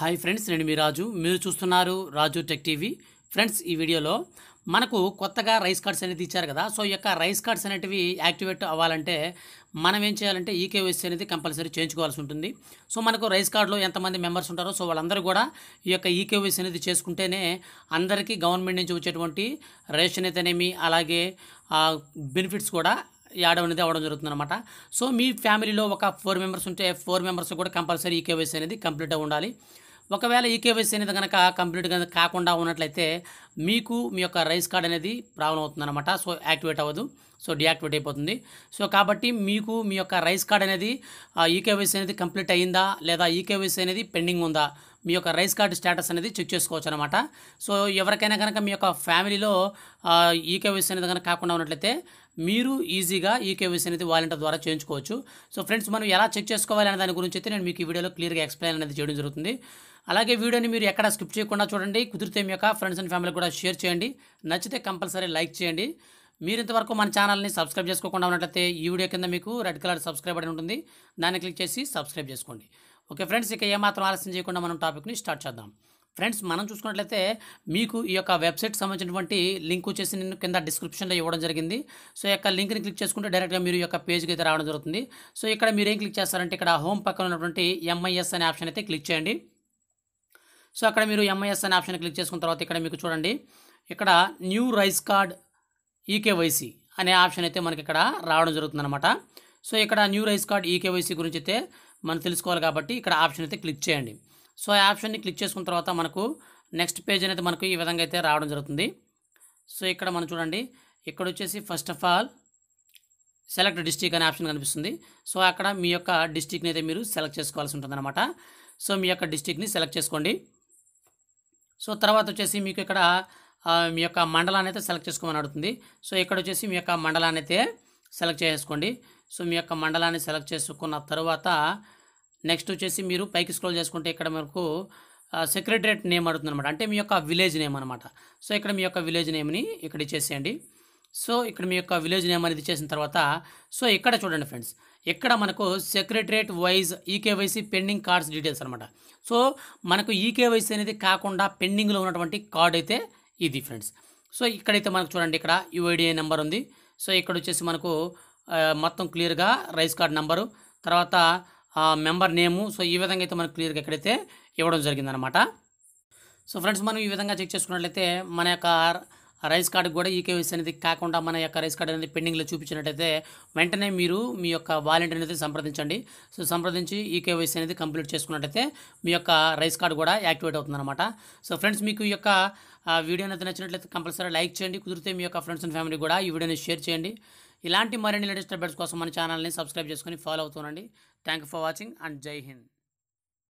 Hi friends నేను మీ రాజు మీరు చూస్తున్నారు రాజు టెక్ టీవీ ఫ్రెండ్స్ ఈ వీడియోలో మనకు కొత్తగా రైస్ కార్డ్స్ అనేది ఇచ్చారు కదా సో ఈ యొక్క రైస్ కార్డ్స్ అనేటివి యాక్టివేట్ అవ్వాలంటే మనం ఏం చేయాలంటే ఈకేవైసీ అనేది కంపల్సరీ చేయించుకోవాల్సి ఉంటుంది సో మనకు రైస్ కార్డులో ఎంతమంది మెంబర్స్ ఉంటారో సో వాళ్ళందరూ కూడా ఈ యొక్క ఈకేవైసీ అనేది చేసుకుంటేనే అందరికీ గవర్నమెంట్ నుంచి వచ్చేటువంటి రేషన్ అయితేనేమి అలాగే బెనిఫిట్స్ కూడా యాడ్ అనేది అవ్వడం జరుగుతుంది అనమాట సో మీ ఫ్యామిలీలో ఒక ఫోర్ మెంబర్స్ ఉంటే ఫోర్ మెంబర్స్ కూడా కంపల్సరీ ఈకేవైసీ అనేది కంప్లీట్ ఉండాలి ఒకవేళ కేవైసీ అనేది కనుక కంప్లీట్ కనుక కాకుండా ఉన్నట్లయితే మీకు మీ యొక్క రైస్ కార్డ్ అనేది ప్రాబ్లం అవుతుందన్నమాట సో యాక్టివేట్ అవ్వదు సో డియాక్టివేట్ అయిపోతుంది సో కాబట్టి మీకు మీ యొక్క రైస్ కార్డ్ అనేది ఈకేవైసీ అనేది కంప్లీట్ అయ్యిందా లేదా ఈకేవైసీ అనేది పెండింగ్ ఉందా మీ యొక్క రైస్ కార్డ్ స్టేటస్ అనేది చెక్ చేసుకోవచ్చు అనమాట సో ఎవరికైనా కనుక మీ యొక్క ఫ్యామిలీలో ఈకేవైసీ అనేది కనుక కాకుండా ఉన్నట్లయితే మీరు ఈజీగా ఈ కేవైసీ అనేది వాలంటీర్ ద్వారా చేయించుకోవచ్చు సో ఫ్రెండ్స్ మనం ఎలా చెక్ చేసుకోవాలి అనే దాని గురించి అయితే నేను మీకు ఈ వీడియోలో క్లియర్గా ఎక్స్ప్లెయిన్ అనేది చేయడం జరుగుతుంది అలాగే వీడియోని మీరు ఎక్కడ స్కిప్ చేయకుండా చూడండి కుదిరితే మీ యొక్క ఫ్రెండ్స్ అండ్ ఫ్యామిలీ కూడా షేర్ చేయండి నచ్చితే కంపల్సరీ లైక్ చేయండి మీరు ఇంతవరకు మన ఛానల్ని సబ్స్క్రైబ్ చేసుకోకుండా ఉన్నట్లయితే ఈ వీడియో కింద మీకు రెడ్ కలర్ సబ్స్క్రైబ్ అని ఉంటుంది దాన్ని క్లిక్ చేసి సబ్స్క్రైబ్ చేసుకోండి ఓకే ఫ్రెండ్స్ ఇక ఏమాత్రం ఆలస్యం చేయకుండా మనం టాపిక్ని స్టార్ట్ చేద్దాం ఫ్రెండ్స్ మనం చూసుకున్నట్లయితే మీకు ఈ యొక్క వెబ్సైట్ సంబంధించినటువంటి లింక్ వచ్చేసి నేను కింద డిస్క్రిప్షన్లో ఇవ్వడం జరిగింది సో యొక్క లింక్ని క్లిక్ చేసుకుంటే డైరెక్ట్గా మీరు ఈ యొక్క పేజ్కి అయితే రావడం జరుగుతుంది సో ఇక్కడ మీరు ఏం క్లిక్ చేస్తారంటే ఇక్కడ హోమ్ పక్కన ఉన్నటువంటి ఎంఐఎస్ అనే ఆప్షన్ అయితే క్లిక్ చేయండి సో అక్కడ మీరు ఎంఐఎస్ అనే ఆప్షన్ క్లిక్ చేసుకున్న తర్వాత ఇక్కడ మీకు చూడండి ఇక్కడ న్యూ రైస్ కార్డ్ ఈకేవైసీ అనే ఆప్షన్ అయితే మనకి ఇక్కడ రావడం జరుగుతుంది అనమాట సో ఇక్కడ న్యూ రైస్ కార్డ్ ఈకేవైసీ గురించి అయితే మనం తెలుసుకోవాలి కాబట్టి ఇక్కడ ఆప్షన్ అయితే క్లిక్ చేయండి సో ఈ ఆప్షన్ని క్లిక్ చేసుకున్న తర్వాత మనకు నెక్స్ట్ పేజ్ అనేది మనకు ఈ విధంగా అయితే రావడం జరుగుతుంది సో ఇక్కడ మనం చూడండి ఇక్కడ వచ్చేసి first of all select district అనే ఆప్షన్ కనిపిస్తుంది సో అక్కడ మీ యొక్క డిస్టిక్ని అయితే మీరు సెలెక్ట్ చేసుకోవాల్సి ఉంటుందన్నమాట సో మీ యొక్క డిస్టిక్ని సెలెక్ట్ చేసుకోండి సో తర్వాత వచ్చేసి మీకు ఇక్కడ మీ యొక్క మండలాన్ని అయితే సెలెక్ట్ చేసుకోమని అడుగుతుంది సో ఇక్కడ వచ్చేసి మీ యొక్క మండలాన్ని అయితే సెలెక్ట్ చేసుకోండి సో మీ యొక్క మండలాన్ని సెలెక్ట్ చేసుకున్న తర్వాత నెక్స్ట్ వచ్చేసి మీరు పైకి స్క్రోల్ చేసుకుంటే ఇక్కడ మనకు సెక్రటరేట్ నేమ్ అడుగుతుంది అనమాట అంటే మీ యొక్క విలేజ్ నేమ్ అనమాట సో ఇక్కడ మీ యొక్క విలేజ్ నేమ్ని ఇక్కడ ఇచ్చేసేయండి సో ఇక్కడ మీ యొక్క విలేజ్ నేమ్ అనేది చేసిన తర్వాత సో ఇక్కడ చూడండి ఫ్రెండ్స్ ఇక్కడ మనకు secretariat wise eKYC pending cards details అనమాట సో మనకు ఈకేవైసీ e అనేది కాకుండా పెండింగ్లో ఉన్నటువంటి కార్డ్ అయితే ఇది ఫ్రెండ్స్ సో ఇక్కడైతే మనకు చూడండి ఇక్కడ యుఐడిఐ నెంబర్ ఉంది సో ఇక్కడ వచ్చేసి మనకు మొత్తం క్లియర్గా రైస్ కార్డ్ నెంబరు తర్వాత మెంబర్ నేము సో ఈ విధంగా అయితే మనకు క్లియర్గా ఎక్కడైతే ఇవ్వడం జరిగిందనమాట సో ఫ్రెండ్స్ మనం ఈ విధంగా చెక్ చేసుకున్నట్లయితే మన యొక్క రైస్ కార్డు కూడా ఈ కేవైసీ అనేది కాకుండా మన యొక్క రైస్ కార్డు అనేది పెండింగ్లో చూపించినట్టయితే వెంటనే మీరు మీ యొక్క వాలంటీర్ అనేది సంప్రదించండి సో సంప్రదించి ఈ కేవైసీ అనేది కంప్లీట్ చేసుకున్నట్టయితే మీ యొక్క రైస్ కార్డు కూడా యాక్టివేట్ అవుతుందన్నమాట సో ఫ్రెండ్స్ మీకు ఈ యొక్క వీడియో అనేది నచ్చినట్లయితే కంపల్సరీ లైక్ చేయండి కుదిరితే మీ యొక్క ఫ్రెండ్స్ అండ్ ఫ్యామిలీ కూడా ఈ వీడియోని షేర్ చేయండి ఇలాంటి మరిన్ని లేటెస్ట్ అప్డేట్స్ కోసం మన ఛానల్ని సబ్స్క్రైబ్ చేసుకొని ఫాలో అవుతుండండి Thank you for watching and Jai Hind.